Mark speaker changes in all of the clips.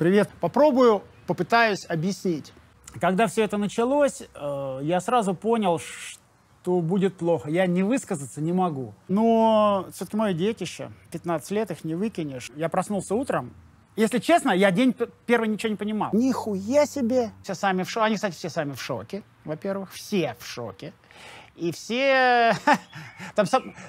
Speaker 1: Привет. Попробую, попытаюсь объяснить. Когда все это началось, э, я сразу понял, что будет плохо. Я не высказаться не могу. Но все-таки мое детище, 15 лет, их не выкинешь. Я проснулся утром, если честно, я день первый ничего не понимал. Нихуя себе! Все сами в шоке. Они, кстати, все сами в шоке, во-первых. Все в шоке. И все... Там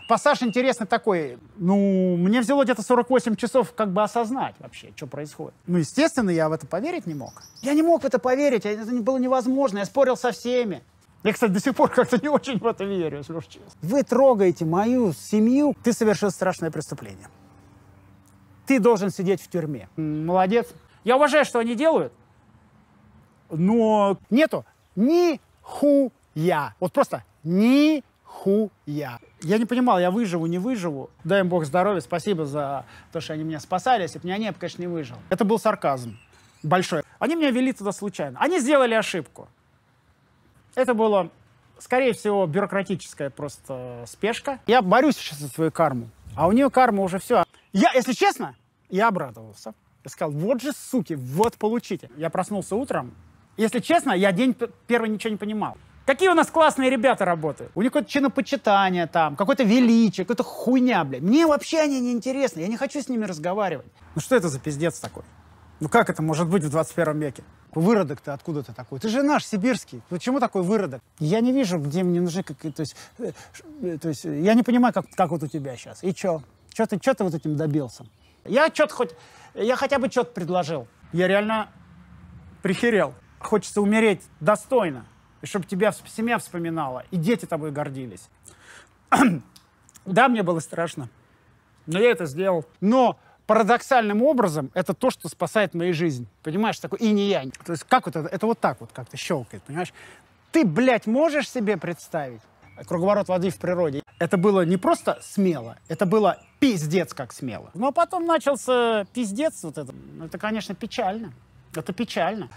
Speaker 1: пассаж интересный такой. Ну, мне взяло где-то 48 часов как бы осознать вообще, что происходит. Ну, естественно, я в это поверить не мог. Я не мог в это поверить, это было невозможно. Я спорил со всеми. Я, кстати, до сих пор как-то не очень в это верю, если уж честно. Вы трогаете мою семью, ты совершил страшное преступление. Ты должен сидеть в тюрьме. Молодец. Я уважаю, что они делают, но нету ни хуя. Вот просто Нихуя. Я не понимал, я выживу, не выживу. Дай им бог здоровья, спасибо за то, что они меня спасали. Если бы меня не было, конечно, не выжил. Это был сарказм большой. Они меня вели туда случайно. Они сделали ошибку. Это было, скорее всего, бюрократическая просто спешка. Я борюсь сейчас за свою карму. А у нее карма уже все. Я, если честно, я обрадовался. Я сказал, вот же суки, вот получите. Я проснулся утром. Если честно, я день первый ничего не понимал. Какие у нас классные ребята работают? У них какое-то чинопочитание там, какое-то величие, какая-то хуйня, блядь. Мне вообще они не интересны, я не хочу с ними разговаривать. Ну что это за пиздец такой? Ну как это может быть в 21 веке? выродок ты, откуда ты такой? Ты же наш, сибирский. Почему такой выродок? Я не вижу, где мне нужны какие... То есть, э, э, то есть э, я не понимаю, как, как вот у тебя сейчас. И чё? Чё ты, чё ты вот этим добился? Я чё то хоть... Я хотя бы чё то предложил. Я реально прихерел. Хочется умереть достойно и чтобы тебя семья вспоминала, и дети тобой гордились. да, мне было страшно, но я это сделал. Но парадоксальным образом это то, что спасает мою жизнь. Понимаешь, такой и не я. То есть как вот это, это вот так вот как-то щелкает, понимаешь? Ты, блядь, можешь себе представить круговорот воды в природе? Это было не просто смело, это было пиздец как смело. Но потом начался пиздец вот это. Это, конечно, печально. Это печально.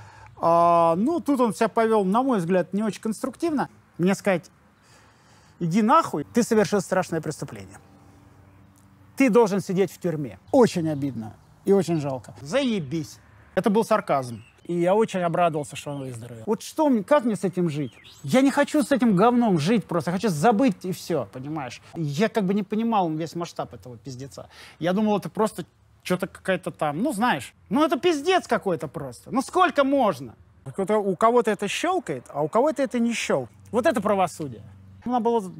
Speaker 1: А, ну, тут он себя повел, на мой взгляд, не очень конструктивно. Мне сказать, иди нахуй, ты совершил страшное преступление. Ты должен сидеть в тюрьме. Очень обидно и очень жалко. Заебись. Это был сарказм. И я очень обрадовался, что он выздоровел. Вот что мне, как мне с этим жить? Я не хочу с этим говном жить просто. Я хочу забыть и все, понимаешь? Я как бы не понимал весь масштаб этого пиздеца. Я думал, это просто что-то какая-то там, ну, знаешь. Ну, это пиздец какой-то просто. Ну, сколько можно? У кого-то это щелкает, а у кого-то это не щелк. Вот это правосудие. Надо было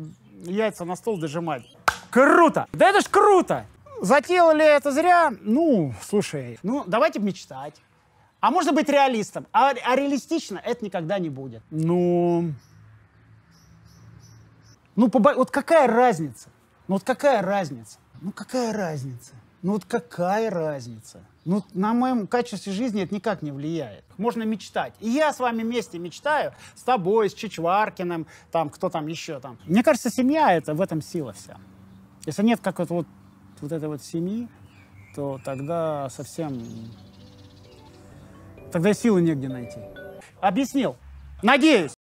Speaker 1: яйца на стол дожимать. Круто! Да это ж круто! Затеяли это зря? Ну, слушай, ну, давайте мечтать. А можно быть реалистом. А, а реалистично это никогда не будет. Ну... Ну, побо... вот какая разница? Ну, вот какая разница? Ну, какая разница? Ну вот какая разница? Ну, на моем качестве жизни это никак не влияет. Можно мечтать. И я с вами вместе мечтаю, с тобой, с Чичваркиным, там, кто там еще там. Мне кажется, семья — это в этом сила вся. Если нет какой-то вот, вот этой вот семьи, то тогда совсем... Тогда силы негде найти. Объяснил. Надеюсь.